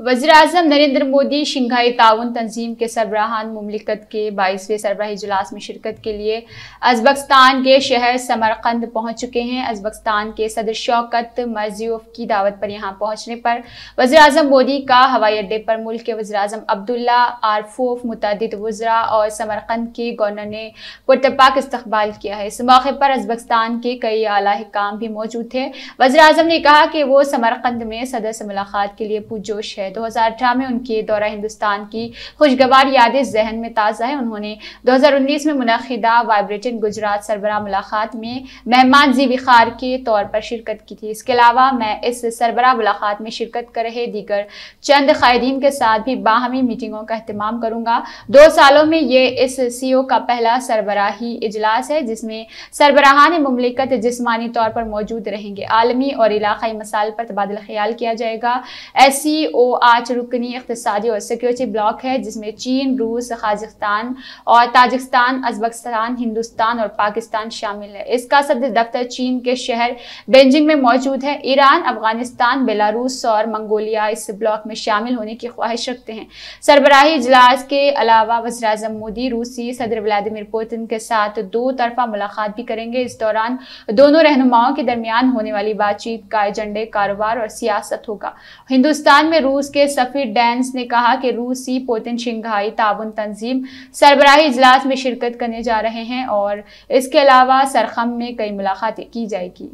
वजी अजम नरेंद्र मोदी शंघाई ताउन तंजीम के सरबराहान ममलिकत के बाईसवें सरबराही इजलास में शिरकत के लिए अजबकस्तान के शहर समरकंद पहुँच चुके हैं अजबकस्तान के सदर शौकत मर्जीफ की दावत पर यहाँ पहुँचने पर वजी अजम मोदी का हवाई अड्डे पर मुल्क के वजी अजम अब्दुल्ला आरफोफ मुतद वज्रा और समरकंद के गवर्नर ने पुरतपाक इस्तबाल किया है इस मौके पर अजबकस्तान के कई अला हकाम भी मौजूद थे वजी अजम ने कहा कि वो समरकंद में सदर से मुलाकात के लिए पुरजोश है है 2018 में उनके दौरा हिंदुस्तान की खुशगवार यादें जहन में ताज़ा है उन्होंने 2019 में मुनदा वाइब्रेटेंट गुजरात सरबरा मुलाकात में मेहमान जी विखार के तौर पर शिरकत की थी इसके अलावा मैं इस सरबरा मुलाकात में शिरकत कर रहे दीगर चंद कायदीन के साथ भी बाहमी मीटिंगों का अहतमाम करूँगा दो सालों में ये इस सी ओ का पहला सरबराही इजलास है जिसमें सरबराहान ममलिकत जिसमानी तौर पर मौजूद रहेंगे आलमी और इलाकई मसाइल पर तबादला ख्याल किया जाएगा एस सी ओ आज रुकनी इकतदी और सिक्योरिटी ब्लॉक है जिसमें चीन रूस खाजिस्तान और ताजिकस्तान अजबकस्तान हिंदुस्तान और पाकिस्तान शामिल है इसका सदर दफ्तर चीन के शहर बेंजिंग में मौजूद है ईरान अफगानिस्तान बेलारूस और मंगोलिया इस ब्लॉक में शामिल होने की ख्वाहिश रखते हैं सरबराही इजलास के अलावा वजर मोदी रूसी सदर व्लादिमिर पुतिन के साथ दो तरफा मुलाकात भी करेंगे इस दौरान दोनों रहनुमाओं के दरमियान होने वाली बातचीत का एजेंडे कारोबार और सियासत होगा हिंदुस्तान में रूस रूस के सफी डैंस ने कहा कि रूसी पोतिन शंघाई ताबन तंजीम सरबराही इजलास में शिरकत करने जा रहे हैं और इसके अलावा सरखम में कई मुलाकातें की जाएगी